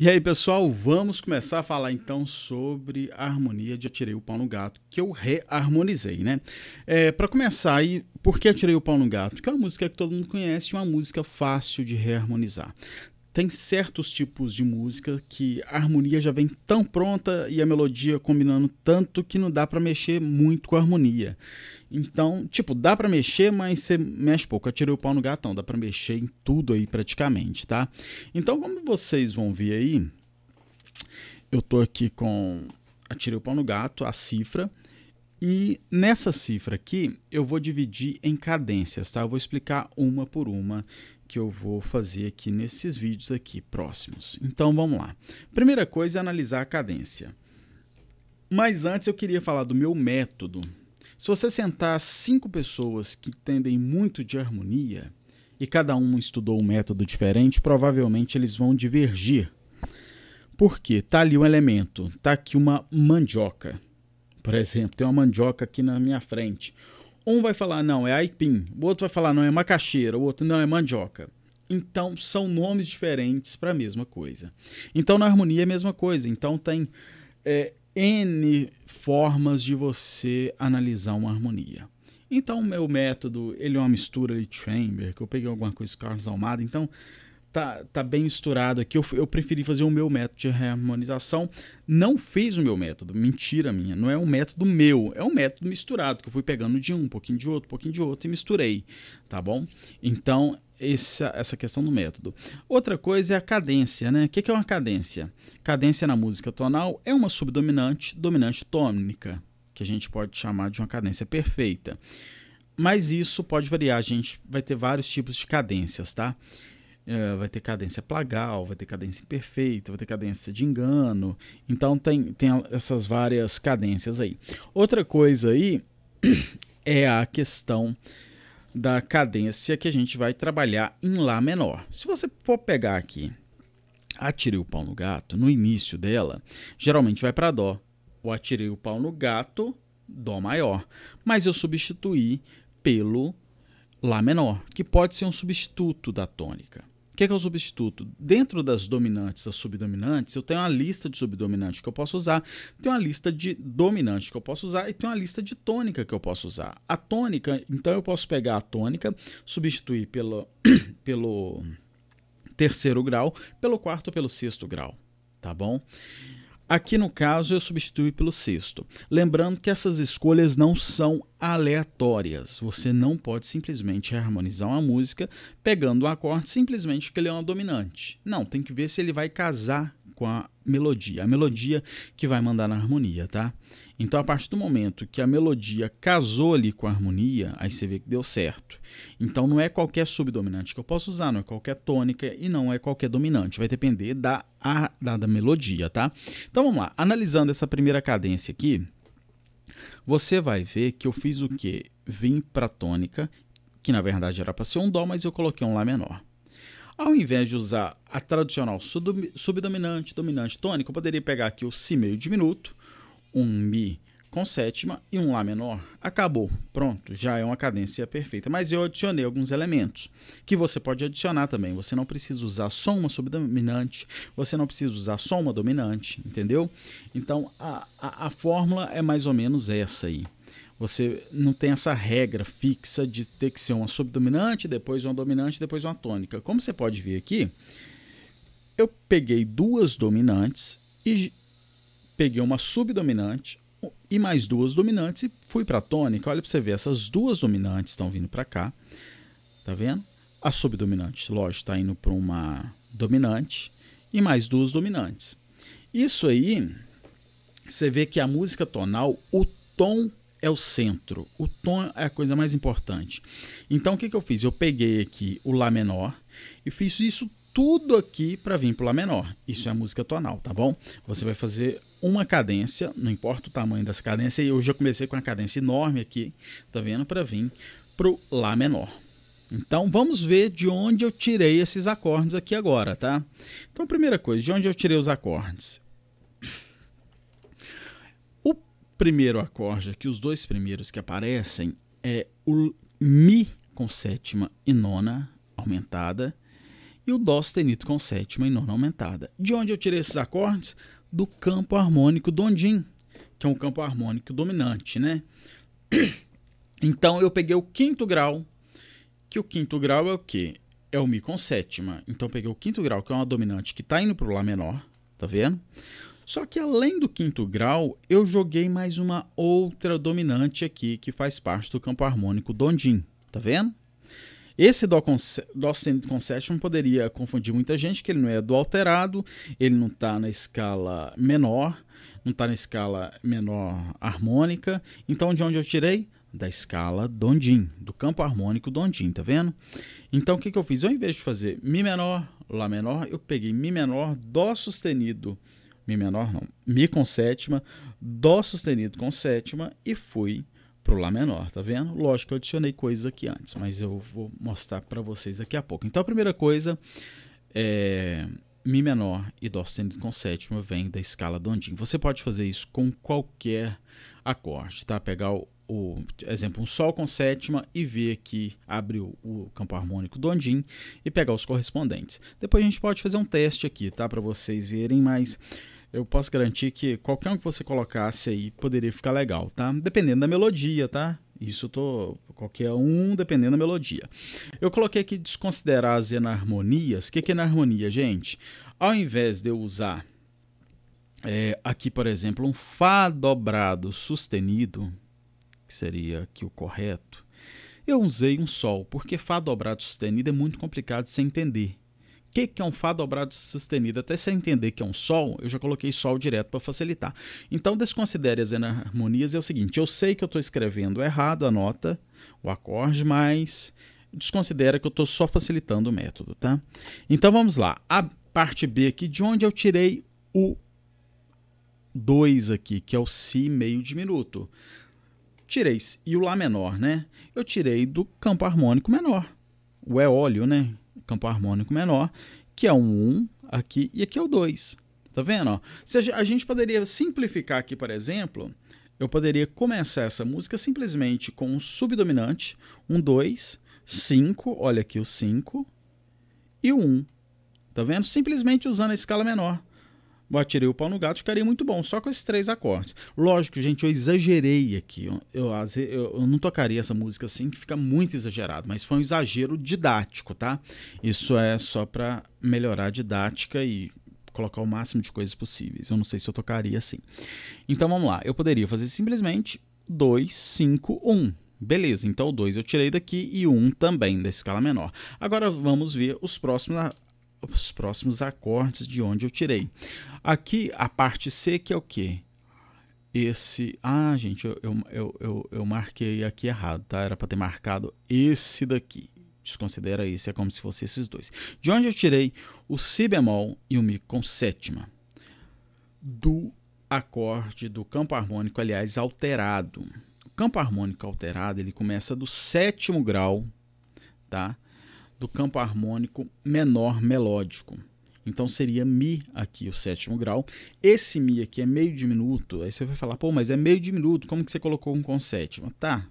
E aí, pessoal, vamos começar a falar então sobre a harmonia de Atirei o Pau no Gato, que eu reharmonizei, né? É, para começar aí, por que Atirei o Pau no Gato? Porque é uma música que todo mundo conhece, uma música fácil de reharmonizar tem certos tipos de música que a harmonia já vem tão pronta e a melodia combinando tanto que não dá para mexer muito com a harmonia. Então, tipo, dá para mexer, mas você mexe pouco. Eu tirei o pau no gatão, dá para mexer em tudo aí praticamente, tá? Então, como vocês vão ver aí, eu tô aqui com Atirei o pau no gato, a cifra, e nessa cifra aqui eu vou dividir em cadências, tá? Eu vou explicar uma por uma que eu vou fazer aqui nesses vídeos aqui próximos. Então vamos lá. Primeira coisa é analisar a cadência. Mas antes eu queria falar do meu método. Se você sentar cinco pessoas que tendem muito de harmonia e cada um estudou um método diferente, provavelmente eles vão divergir. Porque tá ali um elemento, tá aqui uma mandioca. Por exemplo, tem uma mandioca aqui na minha frente. Um vai falar, não, é aipim. O outro vai falar, não, é macaxeira. O outro, não, é mandioca. Então, são nomes diferentes para a mesma coisa. Então, na harmonia é a mesma coisa. Então, tem é, N formas de você analisar uma harmonia. Então, o meu método, ele é uma mistura de chamber, que eu peguei alguma coisa com Carlos Almada. Então, tá, tá bem misturado aqui. Eu, eu preferi fazer o meu método de harmonização. Não fez o meu método, mentira minha. Não é um método meu, é um método misturado, que eu fui pegando de um, um pouquinho de outro, um pouquinho de outro e misturei, tá bom? Então, essa, essa questão do método. Outra coisa é a cadência, né? O que, que é uma cadência? Cadência na música tonal é uma subdominante, dominante tônica, que a gente pode chamar de uma cadência perfeita. Mas isso pode variar, a gente vai ter vários tipos de cadências, tá? Eh, vai ter cadência plagal, vai ter cadência imperfeita, vai ter cadência de engano. Então tem, tem essas várias cadências aí. Outra coisa aí é a questão da cadência que a gente vai trabalhar em Lá menor. Se você for pegar aqui, atirei o pau no gato, no início dela, geralmente vai para Dó. ou atirei o pau no gato, Dó maior. Mas eu substituí pelo Lá menor, que pode ser um substituto da tônica. É que é o substituto? Dentro das dominantes, das subdominantes, eu tenho uma lista de subdominantes que eu posso usar, tenho uma lista de dominantes que eu posso usar e tenho uma lista de tônica que eu posso usar. A tônica, então eu posso pegar a tônica, substituir pelo, pelo terceiro grau, pelo quarto, pelo sexto grau, tá bom? Aqui no caso eu substituí pelo sexto. Lembrando que essas escolhas não são aleatórias. Você não pode simplesmente harmonizar uma música pegando um acorde simplesmente porque ele é uma dominante. Não, tem que ver se ele vai casar com a melodia. A melodia que vai mandar na harmonia, tá? Então, a partir do momento que a melodia casou ali com a harmonia, aí você vê que deu certo. Então, não é qualquer subdominante que eu posso usar, não é qualquer tônica e não é qualquer dominante. Vai depender da, a, da, da melodia, tá? Então, vamos lá. Analisando essa primeira cadência aqui, você vai ver que eu fiz o quê? Vim para tônica, que na verdade era para ser um dó, mas eu coloquei um lá menor. Ao invés de usar a tradicional subdominante, dominante tônica, eu poderia pegar aqui o si meio diminuto, um mi com sétima e um lá menor. Acabou, pronto, já é uma cadência perfeita. Mas eu adicionei alguns elementos que você pode adicionar também. Você não precisa usar só uma subdominante, você não precisa usar só uma dominante, entendeu? Então a, a, a fórmula é mais ou menos essa aí. Você não tem essa regra fixa de ter que ser uma subdominante, depois uma dominante, depois uma tônica. Como você pode ver aqui, eu peguei duas dominantes e peguei uma subdominante e mais duas dominantes e fui para a tônica. Olha para você ver, essas duas dominantes estão vindo para cá. Tá vendo? A subdominante, lógico, está indo para uma dominante e mais duas dominantes. Isso aí, você vê que a música tonal, o tom é o centro. O tom é a coisa mais importante. Então o que, que eu fiz? Eu peguei aqui o Lá menor e fiz isso tudo aqui para vir para o Lá menor. Isso é música tonal, tá bom? Você vai fazer uma cadência, não importa o tamanho dessa cadência, eu já comecei com uma cadência enorme aqui, tá vendo? Para vir para o Lá menor. Então vamos ver de onde eu tirei esses acordes aqui agora, tá? Então, primeira coisa, de onde eu tirei os acordes? primeiro acorde aqui, os dois primeiros que aparecem, é o Mi com sétima e nona aumentada e o Dó sustenido com sétima e nona aumentada. De onde eu tirei esses acordes? Do campo harmônico dondim, que é um campo harmônico dominante, né? Então eu peguei o quinto grau, que o quinto grau é o quê? É o Mi com sétima. Então eu peguei o quinto grau, que é uma dominante que está indo para o Lá menor, tá vendo? Só que além do quinto grau, eu joguei mais uma outra dominante aqui que faz parte do campo harmônico Dondim, tá vendo? Esse Dó com, Concession poderia confundir muita gente, que ele não é do alterado, ele não está na escala menor, não está na escala menor harmônica. Então, de onde eu tirei? da escala Dondim, do campo harmônico Dondim, tá vendo? Então o que, que eu fiz? Eu, ao invés de fazer Mi menor, Lá menor, eu peguei Mi menor, Dó sustenido Mi menor não, Mi com sétima, Dó sustenido com sétima e fui para o Lá menor, tá vendo? Lógico, que eu adicionei coisas aqui antes, mas eu vou mostrar para vocês daqui a pouco. Então, a primeira coisa é Mi menor e Dó sustenido com sétima vem da escala Dondinho. Você pode fazer isso com qualquer acorde, tá? Pegar o, o exemplo, um Sol com sétima e ver aqui, abre o, o campo harmônico Dondinho e pegar os correspondentes. Depois a gente pode fazer um teste aqui, tá? Para vocês verem, mas eu posso garantir que qualquer um que você colocasse aí poderia ficar legal, tá? Dependendo da melodia, tá? Isso tô qualquer um dependendo da melodia. Eu coloquei aqui desconsiderar as enarmonias. O que, que é enarmonia, gente? Ao invés de eu usar é, aqui, por exemplo, um Fá dobrado sustenido, que seria aqui o correto, eu usei um Sol, porque Fá dobrado sustenido é muito complicado de se entender que, que é um Fá dobrado sustenido? Até você entender que é um Sol, eu já coloquei Sol direto para facilitar. Então, desconsidere as harmonias é o seguinte: eu sei que eu estou escrevendo errado a nota, o acorde, mas desconsidera que eu estou só facilitando o método, tá? Então, vamos lá. A parte B aqui, de onde eu tirei o 2 aqui, que é o Si meio diminuto. Tirei, e o Lá menor, né? Eu tirei do campo harmônico menor, o eólio, né? campo harmônico menor, que é um 1 aqui e aqui é o 2. Tá vendo? Se a gente poderia simplificar aqui, por exemplo, eu poderia começar essa música simplesmente com um subdominante, um 2, 5, olha aqui o 5, e o 1. Tá vendo? Simplesmente usando a escala menor o Atirei o Pau no Gato ficaria muito bom, só com esses três acordes. Lógico, gente, eu exagerei aqui. Eu, eu, eu não tocaria essa música assim, que fica muito exagerado, mas foi um exagero didático, tá? Isso é só para melhorar a didática e colocar o máximo de coisas possíveis. Eu não sei se eu tocaria assim. Então vamos lá, eu poderia fazer simplesmente 2, 5, 1. Beleza, então o 2 eu tirei daqui e o 1 um também, da escala menor. Agora vamos ver os próximos os próximos acordes de onde eu tirei. Aqui a parte C que é o que? Esse. Ah, gente, eu, eu, eu, eu, marquei aqui errado, tá? Era para ter marcado esse daqui. Desconsidera esse, é como se fosse esses dois. De onde eu tirei o Si bemol e o Mi com sétima. Do acorde do campo harmônico, aliás, alterado. O campo harmônico alterado ele começa do sétimo grau, tá? do campo harmônico menor melódico. Então seria Mi aqui, o sétimo grau. Esse Mi aqui é meio diminuto. Aí você vai falar, pô, mas é meio diminuto, como que você colocou um com sétima? Tá.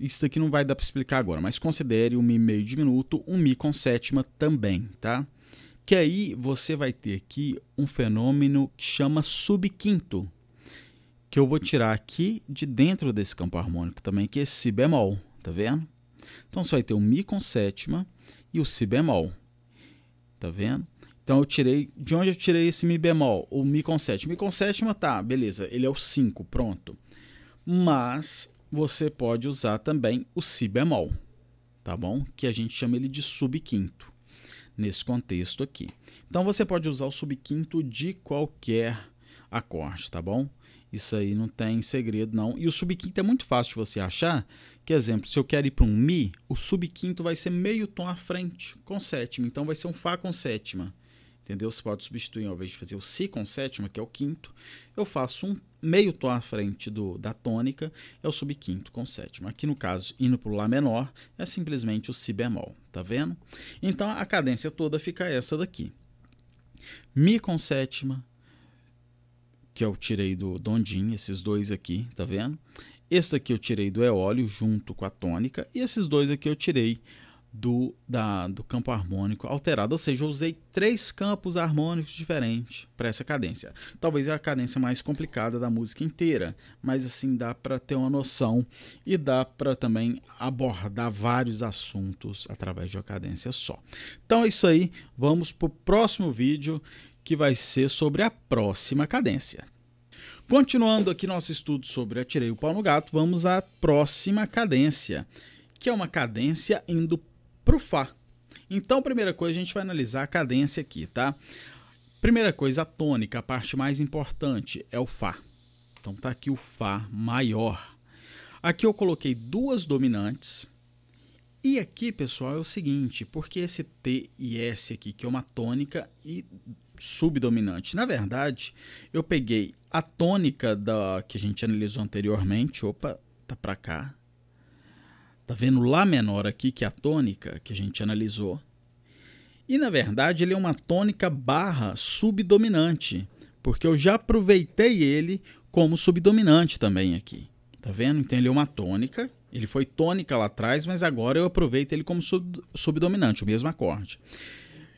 Isso daqui não vai dar para explicar agora, mas considere o um Mi meio diminuto, um Mi com sétima também, tá? Que aí você vai ter aqui um fenômeno que chama subquinto, que eu vou tirar aqui de dentro desse campo harmônico também, que é Si bemol, tá vendo? Então você vai ter o Mi com sétima e o Si bemol. Tá vendo? Então eu tirei. De onde eu tirei esse Mi bemol? O Mi com sétima. Mi com sétima, tá, beleza. Ele é o 5, pronto. Mas você pode usar também o Si bemol, tá bom? Que a gente chama ele de subquinto nesse contexto aqui. Então você pode usar o subquinto de qualquer acorde, tá bom? Isso aí não tem segredo não. E o subquinto é muito fácil de você achar, que exemplo, se eu quero ir para um Mi, o subquinto vai ser meio tom à frente, com sétima. Então vai ser um Fá com sétima. Entendeu? Você pode substituir, ao invés de fazer o Si com sétima, que é o quinto, eu faço um meio tom à frente do, da tônica, é o subquinto com sétima. Aqui no caso, indo para o Lá menor, é simplesmente o Si bemol, tá vendo? Então a cadência toda fica essa daqui. Mi com sétima, que eu tirei do Dondim, esses dois aqui, tá vendo? Esse aqui eu tirei do eólio junto com a tônica e esses dois aqui eu tirei do, da, do campo harmônico alterado, ou seja, eu usei três campos harmônicos diferentes para essa cadência. Talvez é a cadência mais complicada da música inteira, mas assim dá para ter uma noção e dá para também abordar vários assuntos através de uma cadência só. Então é isso aí, vamos para o próximo vídeo que vai ser sobre a próxima cadência. Continuando aqui nosso estudo sobre Atirei o Pau no Gato, vamos à próxima cadência, que é uma cadência indo pro Fá. Então, primeira coisa, a gente vai analisar a cadência aqui, tá? Primeira coisa, a tônica, a parte mais importante é o Fá. Então, tá aqui o Fá maior. Aqui eu coloquei duas dominantes, e aqui, pessoal, é o seguinte, porque esse T e S aqui, que é uma tônica e subdominante. Na verdade, eu peguei a tônica da que a gente analisou anteriormente, opa, tá para cá. Tá vendo lá menor aqui que é a tônica que a gente analisou. E na verdade, ele é uma tônica barra subdominante, porque eu já aproveitei ele como subdominante também aqui. Tá vendo? Então ele é uma tônica ele foi tônica lá atrás, mas agora eu aproveito ele como sub, subdominante, o mesmo acorde.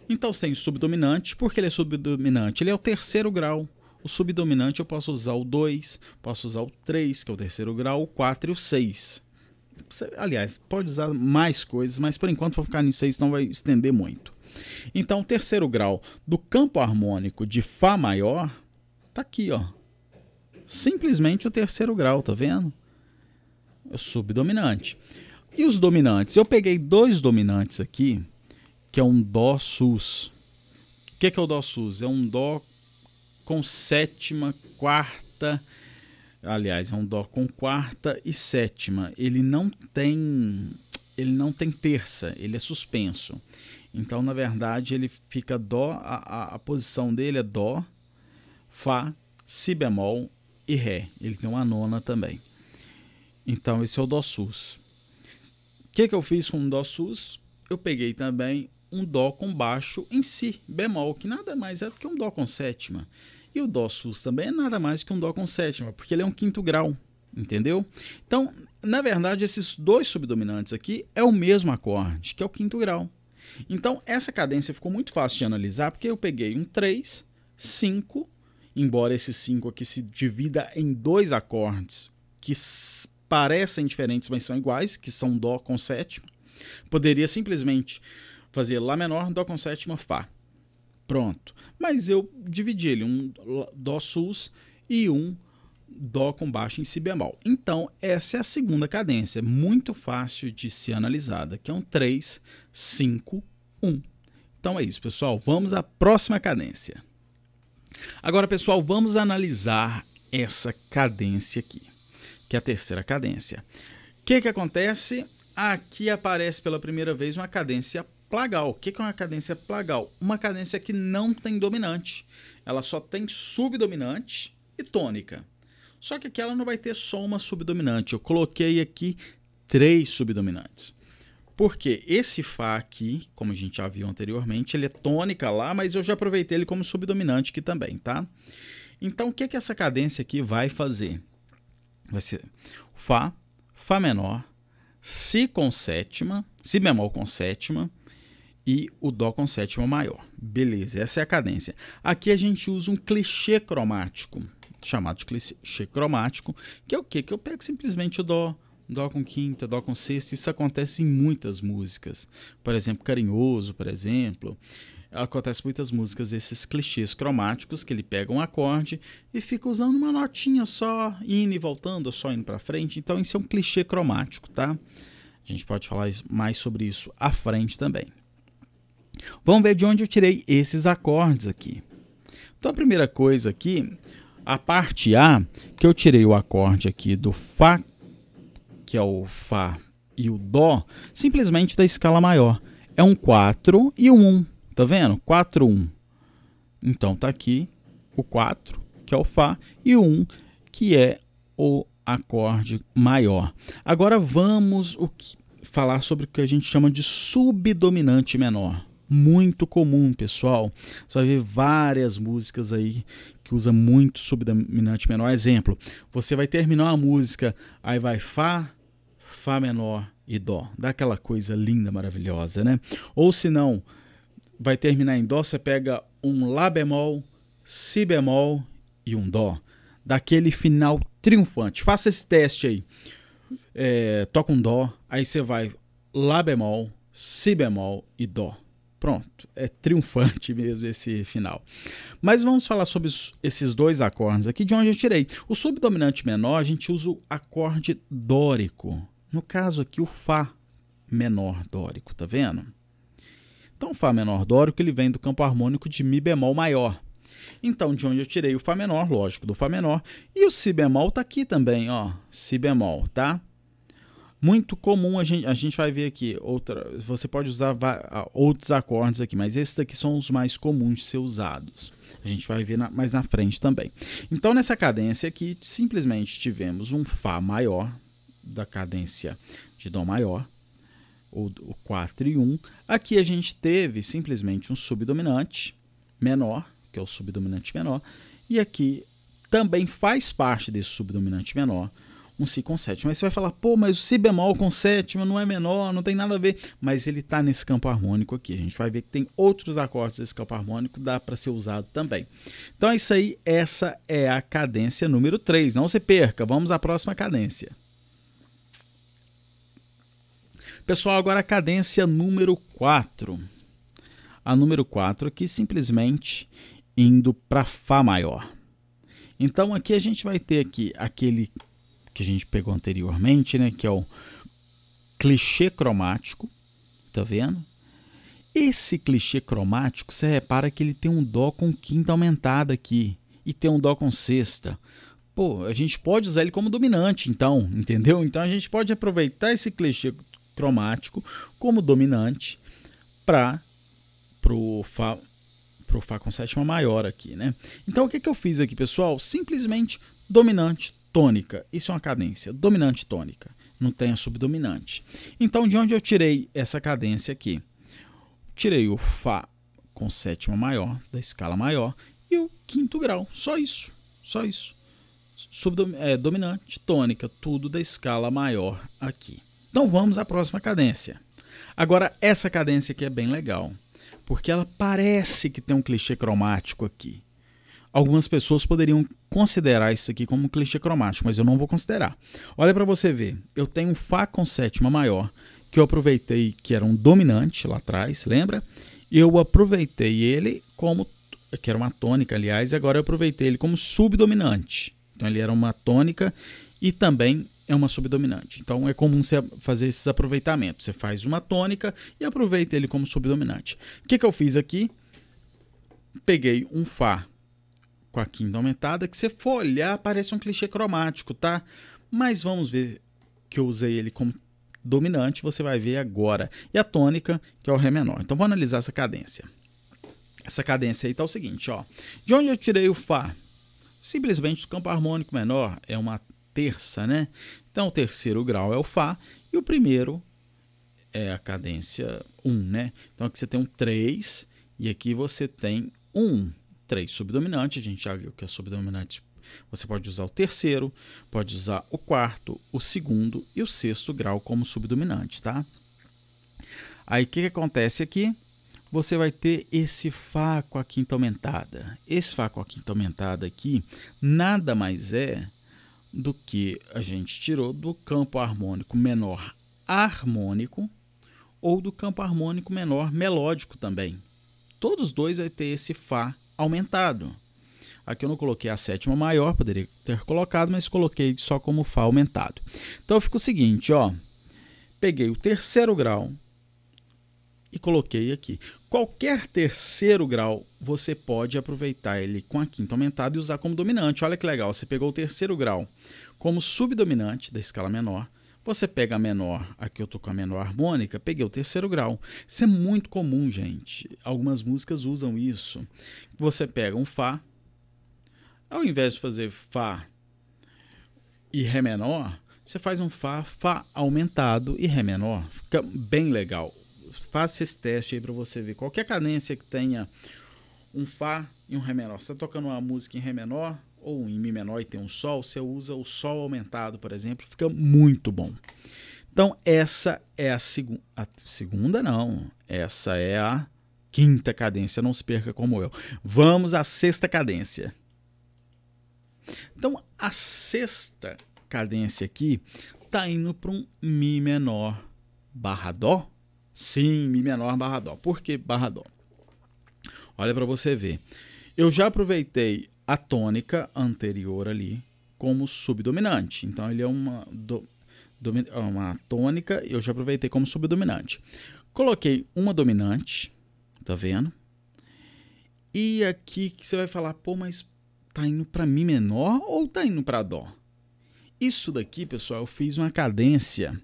Então, sem subdominante, porque ele é subdominante? Ele é o terceiro grau. O subdominante eu posso usar o 2, posso usar o 3, que é o terceiro grau, o 4 e o 6. Aliás, pode usar mais coisas, mas por enquanto vou ficar em 6, não vai estender muito. Então, o terceiro grau do campo harmônico de Fá maior está aqui, ó. Simplesmente o terceiro grau, tá vendo? é o subdominante. E os dominantes? Eu peguei dois dominantes aqui, que é um Dó sus. O que, é que é o Dó sus? É um Dó com sétima, quarta. Aliás, é um Dó com quarta e sétima. Ele não tem. Ele não tem terça, ele é suspenso. Então, na verdade, ele fica Dó. A, a, a posição dele é Dó, Fá, Si bemol e Ré. Ele tem uma nona também. Então, esse é o DOSUS. O que, que eu fiz com o DOSUS? Eu peguei também um Dó com baixo em Si bemol, que nada mais é do que um Dó com sétima. E o Dó Sus também é nada mais que um Dó com sétima, porque ele é um quinto grau, entendeu? Então, na verdade, esses dois subdominantes aqui é o mesmo acorde, que é o quinto grau. Então, essa cadência ficou muito fácil de analisar, porque eu peguei um 3, 5, embora esse 5 aqui se divida em dois acordes que parecem diferentes, mas são iguais, que são Dó com sétima, poderia simplesmente fazer Lá menor, Dó com sétima, Fá. Pronto. Mas eu dividi ele, um Dó sus e um Dó com baixo em Si bemol. Então, essa é a segunda cadência, muito fácil de ser analisada, que é um 3, 5, 1. Então é isso, pessoal. Vamos à próxima cadência. Agora, pessoal, vamos analisar essa cadência aqui que é a terceira cadência. O que, que acontece? Aqui aparece pela primeira vez uma cadência plagal. O que, que é uma cadência plagal? Uma cadência que não tem dominante. Ela só tem subdominante e tônica. Só que aqui ela não vai ter só uma subdominante. Eu coloquei aqui três subdominantes. Porque esse Fá aqui, como a gente já viu anteriormente, ele é tônica lá, mas eu já aproveitei ele como subdominante aqui também, tá? Então, o que, que essa cadência aqui vai fazer? vai ser Fá, Fá menor, Si com sétima, Si bemol com sétima e o Dó com sétima maior. Beleza, essa é a cadência. Aqui a gente usa um clichê cromático, chamado de clichê cromático, que é o quê? Que eu pego simplesmente o Dó, Dó com quinta, Dó com sexta, isso acontece em muitas músicas. Por exemplo, Carinhoso, por exemplo acontece muitas músicas, esses clichês cromáticos que ele pega um acorde e fica usando uma notinha só, indo e voltando, só indo para frente. Então isso é um clichê cromático, tá? A gente pode falar mais sobre isso à frente também. Vamos ver de onde eu tirei esses acordes aqui. Então a primeira coisa aqui, a parte A, que eu tirei o acorde aqui do Fá, que é o Fá e o Dó, simplesmente da escala maior. É um 4 e um 1. Tá vendo? 4, 1. Então tá aqui o 4, que é o Fá, e o 1, que é o acorde maior. Agora vamos o que, falar sobre o que a gente chama de subdominante menor. Muito comum, pessoal. Você vai ver várias músicas aí que usa muito subdominante menor. Exemplo, você vai terminar uma música, aí vai Fá, Fá menor e Dó. Dá aquela coisa linda, maravilhosa, né? Ou se não, vai terminar em dó, você pega um lá bemol, si bemol e um dó. Daquele final triunfante. Faça esse teste aí. É, toca um dó, aí você vai lá bemol, si bemol e dó. Pronto, é triunfante mesmo esse final. Mas vamos falar sobre esses dois acordes aqui, de onde eu tirei. O subdominante menor, a gente usa o acorde dórico. No caso aqui, o Fá menor dórico, tá vendo? Então, Fá menor dórico ele vem do campo harmônico de Mi bemol maior. Então, de onde eu tirei o Fá menor, lógico, do Fá menor. E o Si bemol está aqui também, ó. Si bemol, tá? Muito comum, a gente, a gente vai ver aqui. Outra, você pode usar outros acordes aqui, mas esses daqui são os mais comuns de ser usados. A gente vai ver na, mais na frente também. Então, nessa cadência aqui, simplesmente tivemos um Fá maior da cadência de Dó maior o ou 4 e 1. Aqui a gente teve simplesmente um subdominante menor, que é o subdominante menor, e aqui também faz parte desse subdominante menor um Si com sétima. Aí você vai falar, pô, mas o Si bemol com sétima não é menor, não tem nada a ver. Mas ele está nesse campo harmônico aqui. A gente vai ver que tem outros acordes desse campo harmônico, dá para ser usado também. Então é isso aí, essa é a cadência número 3. Não se perca, vamos à próxima cadência. Pessoal, agora a cadência número 4. A número 4 aqui simplesmente indo para Fá maior. Então aqui a gente vai ter aqui aquele que a gente pegou anteriormente, né, que é o clichê cromático, tá vendo? Esse clichê cromático, você repara que ele tem um dó com quinta aumentada aqui e tem um dó com sexta. Pô, a gente pode usar ele como dominante, então, entendeu? Então a gente pode aproveitar esse clichê cromático como dominante para o Fá pro Fá com sétima maior aqui, né? Então o que, que eu fiz aqui, pessoal? Simplesmente dominante tônica. Isso é uma cadência, dominante tônica. Não tem a subdominante. Então de onde eu tirei essa cadência aqui? Tirei o Fá com sétima maior, da escala maior, e o quinto grau. Só isso, só isso. subdom é, tônica, tudo da escala maior aqui. Então vamos à próxima cadência. Agora, essa cadência aqui é bem legal, porque ela parece que tem um clichê cromático aqui. Algumas pessoas poderiam considerar isso aqui como um clichê cromático, mas eu não vou considerar. Olha para você ver, eu tenho um Fá com sétima maior, que eu aproveitei que era um dominante lá atrás, lembra? Eu aproveitei ele como, que era uma tônica, aliás, e agora eu aproveitei ele como subdominante. Então ele era uma tônica e também é uma subdominante. Então é comum você fazer esses aproveitamentos. Você faz uma tônica e aproveita ele como subdominante. O que, que eu fiz aqui? Peguei um Fá com a quinta aumentada, que se for olhar parece um clichê cromático, tá? Mas vamos ver que eu usei ele como dominante, você vai ver agora. E a tônica, que é o Ré menor. Então vou analisar essa cadência. Essa cadência aí tá o seguinte, ó. De onde eu tirei o Fá? Simplesmente do campo harmônico menor é uma terça, né? Então o terceiro grau é o Fá e o primeiro é a cadência 1, um, né? Então aqui você tem um 3 e aqui você tem Um, 3 subdominante, a gente já viu que é subdominante. Você pode usar o terceiro, pode usar o quarto, o segundo e o sexto grau como subdominante, tá? Aí o que, que acontece aqui? Você vai ter esse Fá com a quinta aumentada. Esse Fá com a quinta aumentada aqui nada mais é do que a gente tirou do campo harmônico menor harmônico ou do campo harmônico menor melódico também. Todos dois vai ter esse Fá aumentado. Aqui eu não coloquei a sétima maior, poderia ter colocado, mas coloquei só como Fá aumentado. Então fica o seguinte, ó. Peguei o terceiro grau e coloquei aqui. Qualquer terceiro grau, você pode aproveitar ele com a quinta aumentada e usar como dominante. Olha que legal, você pegou o terceiro grau como subdominante da escala menor, você pega a menor, aqui eu tô com a menor harmônica, peguei o terceiro grau. Isso é muito comum, gente. Algumas músicas usam isso. Você pega um Fá, ao invés de fazer Fá e Ré menor, você faz um Fá, Fá aumentado e Ré menor. Fica bem legal faça esse teste aí para você ver. Qualquer cadência que tenha um Fá e um Ré menor. Você está tocando uma música em Ré menor ou em Mi menor e tem um Sol, você usa o Sol aumentado, por exemplo, fica muito bom. Então, essa é a, segunda. a segunda, não. Essa é a quinta cadência. Não se perca como eu. Vamos à sexta cadência. Então, a sexta cadência aqui está indo para um Mi menor barra Dó Sim, Mi menor barra Dó. Por que barra Dó? Olha para você ver. Eu já aproveitei a tônica anterior ali como subdominante. Então, ele é uma, do, domi, é uma tônica, eu já aproveitei como subdominante. Coloquei uma dominante, tá vendo? E aqui que você vai falar, pô, mas tá indo para Mi menor ou tá indo para Dó? Isso daqui, pessoal, eu fiz uma cadência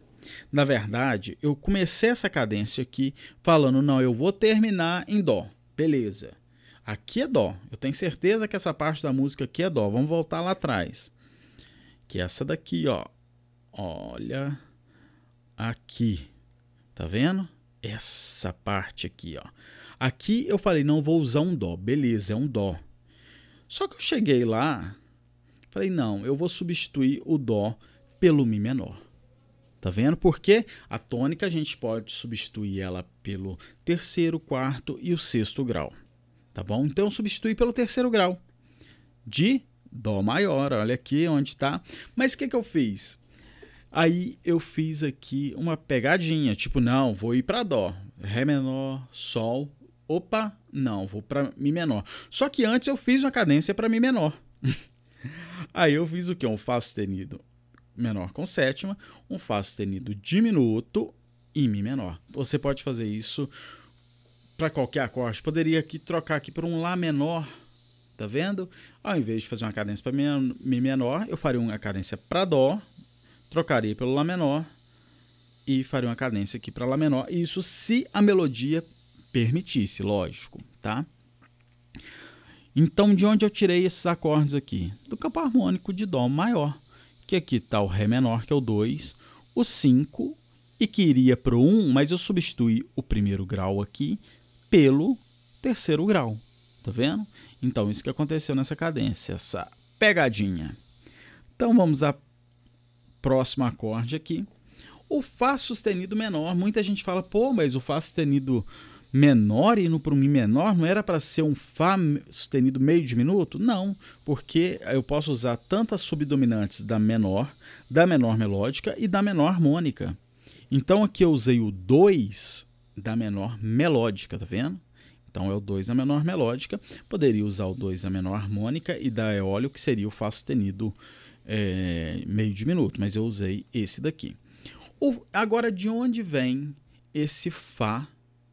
na verdade, eu comecei essa cadência aqui falando: não, eu vou terminar em Dó. Beleza. Aqui é Dó. Eu tenho certeza que essa parte da música aqui é Dó. Vamos voltar lá atrás. Que é essa daqui, ó. Olha. Aqui. Tá vendo? Essa parte aqui, ó. Aqui eu falei: não vou usar um Dó. Beleza, é um Dó. Só que eu cheguei lá, falei: não, eu vou substituir o Dó pelo Mi menor. Tá vendo? Porque a tônica a gente pode substituir ela pelo terceiro, quarto e o sexto grau. Tá bom? Então substitui pelo terceiro grau de Dó maior. Olha aqui onde está. Mas o que, que eu fiz? Aí eu fiz aqui uma pegadinha, tipo, não, vou ir para Dó. Ré menor, Sol. Opa, não, vou para Mi menor. Só que antes eu fiz uma cadência para Mi menor. Aí eu fiz o que? Um Fá sustenido menor com sétima, um Fá sustenido diminuto e Mi menor. Você pode fazer isso para qualquer acorde. Poderia aqui trocar aqui por um Lá menor, tá vendo? Ao invés de fazer uma cadência para Mi menor, eu faria uma cadência para Dó, trocaria pelo Lá menor e faria uma cadência aqui para Lá menor. Isso se a melodia permitisse, lógico, tá? Então, de onde eu tirei esses acordes aqui? Do campo harmônico de Dó maior que aqui está o Ré menor, que é o 2, o 5, e que iria para o 1, mas eu substituí o primeiro grau aqui pelo terceiro grau. Tá vendo? Então, isso que aconteceu nessa cadência, essa pegadinha. Então, vamos ao próximo acorde aqui. O Fá sustenido menor, muita gente fala, pô, mas o Fá sustenido menor e no Mi menor não era para ser um Fá sustenido meio diminuto? Não, porque eu posso usar tanto as subdominantes da menor, da menor melódica e da menor harmônica. Então aqui eu usei o 2 da menor melódica, tá vendo? Então é o 2 da menor melódica. Poderia usar o 2 da menor harmônica e da eólio, que seria o Fá sustenido é, meio diminuto, mas eu usei esse daqui. O, agora, de onde vem esse Fá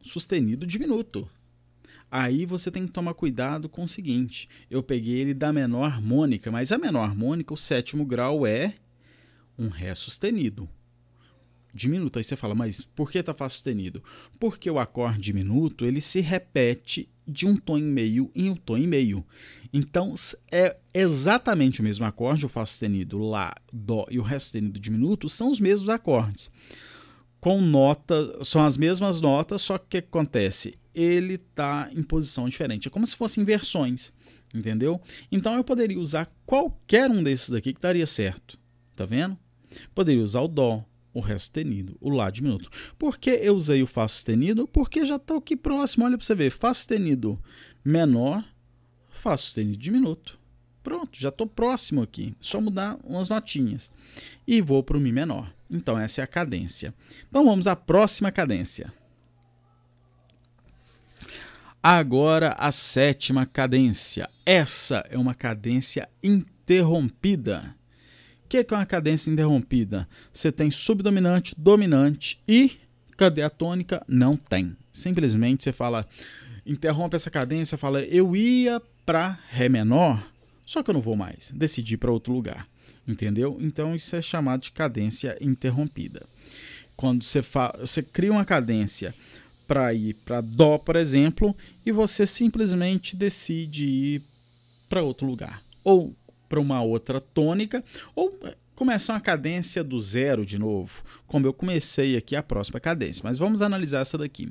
sustenido diminuto. Aí você tem que tomar cuidado com o seguinte: eu peguei ele da menor harmônica, mas a menor harmônica, o sétimo grau é um Ré sustenido. Diminuto. Aí você fala, mas por que tá Fá sustenido? Porque o acorde diminuto ele se repete de um tom e meio em um tom e meio. Então é exatamente o mesmo acorde, o Fá sustenido, Lá, Dó e o Ré sustenido diminuto são os mesmos acordes com nota, são as mesmas notas, só que o que acontece? Ele está em posição diferente. É como se fossem versões, entendeu? Então eu poderia usar qualquer um desses daqui que estaria certo. Tá vendo? Poderia usar o Dó, o Ré sustenido, o Lá diminuto. Por que eu usei o Fá sustenido? Porque já está aqui próximo. Olha para você ver. Fá sustenido menor, Fá sustenido diminuto. Pronto, já estou próximo aqui. Só mudar umas notinhas. E vou para o Mi menor. Então, essa é a cadência. Então, vamos à próxima cadência. Agora, a sétima cadência. Essa é uma cadência interrompida. O que é, é uma cadência interrompida? Você tem subdominante, dominante e cadê a tônica? Não tem. Simplesmente você fala, interrompe essa cadência, fala, eu ia para Ré menor só que eu não vou mais, decidi para outro lugar, entendeu? Então isso é chamado de cadência interrompida. Quando você, você cria uma cadência para ir para dó, por exemplo, e você simplesmente decide ir para outro lugar, ou para uma outra tônica, ou começar uma cadência do zero de novo, como eu comecei aqui a próxima cadência. Mas vamos analisar essa daqui.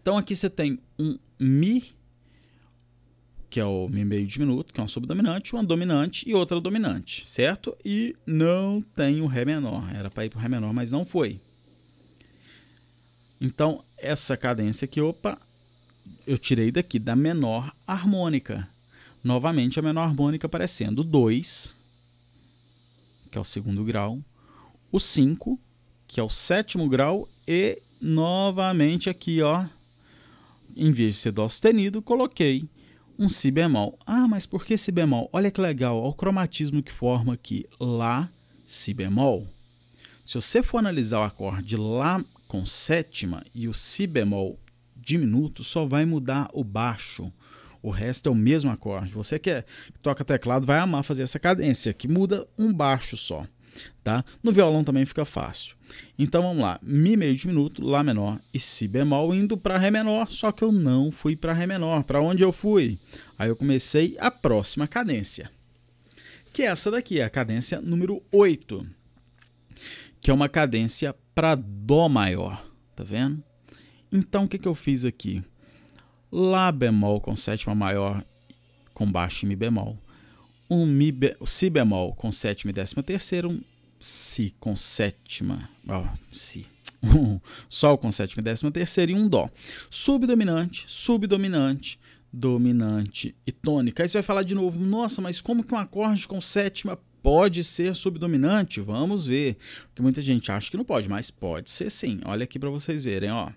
Então aqui você tem um Mi que é o Mi meio diminuto, que é um subdominante, uma dominante e outra dominante, certo? E não tem o Ré menor. Era para ir para o Ré menor, mas não foi. Então, essa cadência aqui, opa, eu tirei daqui da menor harmônica. Novamente, a menor harmônica aparecendo 2, que é o segundo grau, o 5, que é o sétimo grau, e novamente aqui, ó, em vez de ser Dó sustenido, coloquei um si bemol. Ah, mas por que si bemol? Olha que legal, olha o cromatismo que forma aqui, lá, si bemol. Se você for analisar o acorde lá com sétima e o si bemol diminuto, só vai mudar o baixo. O resto é o mesmo acorde. Você que, é, que toca teclado vai amar fazer essa cadência, que muda um baixo só tá? No violão também fica fácil. Então vamos lá, mi meio diminuto, lá menor e si bemol indo para ré menor, só que eu não fui para ré menor. Para onde eu fui? Aí eu comecei a próxima cadência, que é essa daqui, a cadência número 8, que é uma cadência para dó maior, tá vendo? Então o que que eu fiz aqui? Lá bemol com sétima maior com baixo e mi bemol um mi be, si bemol com sétima e décima terceira, um si com sétima, ó, si, um sol com sétima e décima terceira e um dó. Subdominante, subdominante, dominante e tônica. Aí você vai falar de novo, nossa, mas como que um acorde com sétima pode ser subdominante? Vamos ver. Porque muita gente acha que não pode, mas pode ser sim. Olha aqui para vocês verem, ó.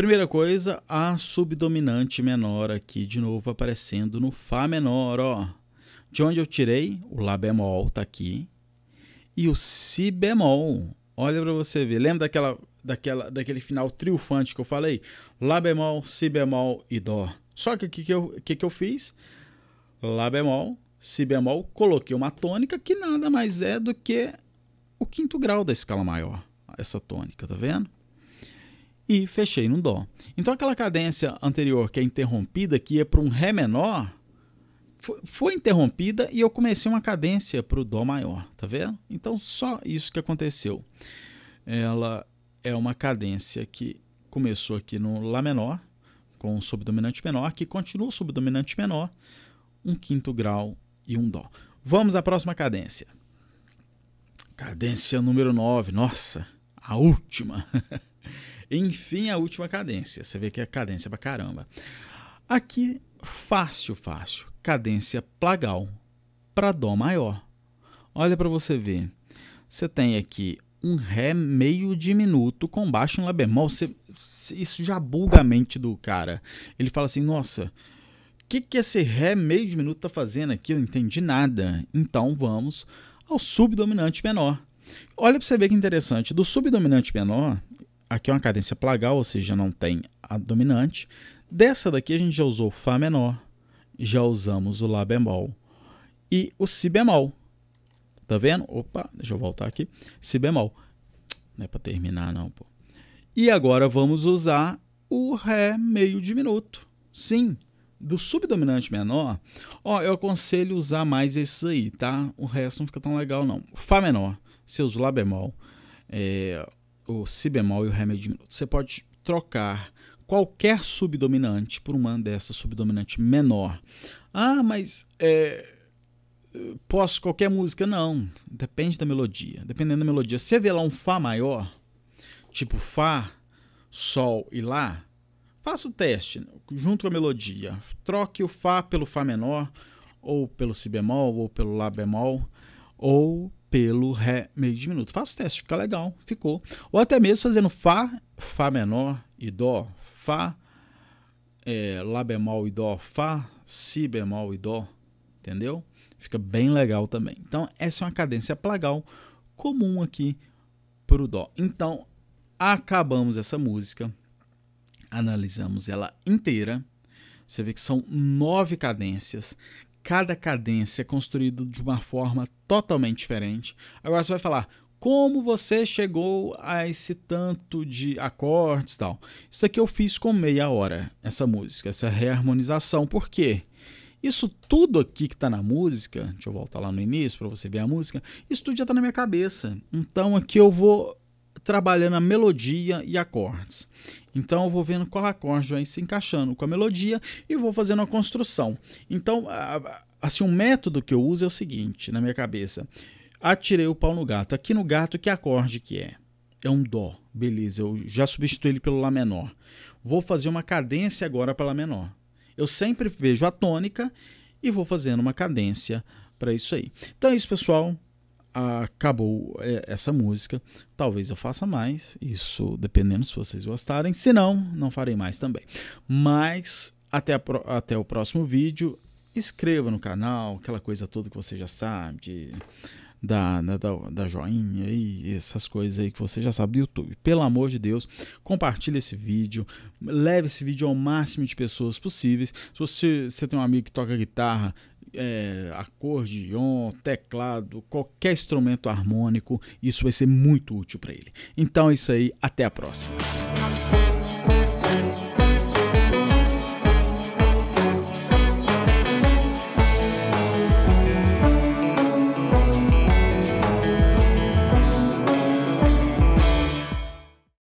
Primeira coisa, a subdominante menor aqui, de novo aparecendo no Fá menor, ó. De onde eu tirei? O Lá bemol tá aqui. E o Si bemol. Olha para você ver. Lembra daquela, daquela, daquele final triunfante que eu falei? Lá bemol, Si bemol e Dó. Só que o que, que, eu, que, que eu fiz? Lá bemol, Si bemol, coloquei uma tônica que nada mais é do que o quinto grau da escala maior. Essa tônica, tá vendo? e fechei no dó. Então aquela cadência anterior que é interrompida, que ia para um ré menor, foi interrompida e eu comecei uma cadência para o dó maior, tá vendo? Então só isso que aconteceu. Ela é uma cadência que começou aqui no lá menor com um subdominante menor, que continua o subdominante menor, um quinto grau e um dó. Vamos à próxima cadência. Cadência número 9. Nossa, a última. Enfim, a última cadência. Você vê que é cadência pra caramba. Aqui, fácil, fácil. Cadência plagal para Dó maior. Olha para você ver. Você tem aqui um Ré meio diminuto com baixo em Lá bemol. Você, isso já buga a mente do cara. Ele fala assim: nossa, o que, que esse Ré meio diminuto tá fazendo aqui? Eu não entendi nada. Então vamos ao subdominante menor. Olha para você ver que interessante. Do subdominante menor, Aqui é uma cadência plagal, ou seja, não tem a dominante. Dessa daqui a gente já usou Fá menor, já usamos o Lá bemol e o Si bemol. Tá vendo? Opa, deixa eu voltar aqui. Si bemol. Não é para terminar não, pô. E agora vamos usar o Ré meio diminuto. Sim, do subdominante menor, ó, eu aconselho usar mais esses aí, tá? O resto não fica tão legal, não. Fá menor, eu uso o Lá bemol, é, o si bemol e o ré meio diminuto. Você pode trocar qualquer subdominante por uma dessa subdominante menor. Ah, mas é, posso qualquer música? Não, depende da melodia. Dependendo da melodia, se vê lá um Fá maior, tipo Fá, Sol e Lá, faça o teste junto com a melodia. Troque o Fá pelo Fá menor, ou pelo Si bemol, ou pelo Lá bemol, ou pelo Ré meio diminuto. Faça teste, fica legal, ficou. Ou até mesmo fazendo Fá, Fá menor e Dó, Fá, é, Lá bemol e Dó, Fá, Si bemol e Dó, entendeu? Fica bem legal também. Então, essa é uma cadência plagal comum aqui para o Dó. Então, acabamos essa música, analisamos ela inteira. Você vê que são nove cadências. Cada cadência é construída de uma forma totalmente diferente. Agora você vai falar como você chegou a esse tanto de acordes e tal. Isso aqui eu fiz com meia hora, essa música, essa reharmonização. Por quê? Isso tudo aqui que está na música, deixa eu voltar lá no início para você ver a música, isso tudo já está na minha cabeça. Então aqui eu vou trabalhando a melodia e acordes. Então eu vou vendo qual acorde vai se encaixando com a melodia e vou fazendo a construção. Então, assim, um método que eu uso é o seguinte, na minha cabeça. Atirei o pau no gato. Aqui no gato, que acorde que é? É um dó. Beleza, eu já substituí ele pelo lá menor. Vou fazer uma cadência agora para lá menor. Eu sempre vejo a tônica e vou fazendo uma cadência para isso aí. Então é isso, pessoal acabou é, essa música. Talvez eu faça mais, isso dependendo se vocês gostarem. Se não, não farei mais também. Mas até, a, até o próximo vídeo. Inscreva no canal, aquela coisa toda que você já sabe, de, da, né, da, da joinha e essas coisas aí que você já sabe do YouTube. Pelo amor de Deus, compartilhe esse vídeo, leve esse vídeo ao máximo de pessoas possíveis. Se você, você tem um amigo que toca guitarra, é, acordeon, teclado, qualquer instrumento harmônico, isso vai ser muito útil para ele. Então é isso aí, até a próxima.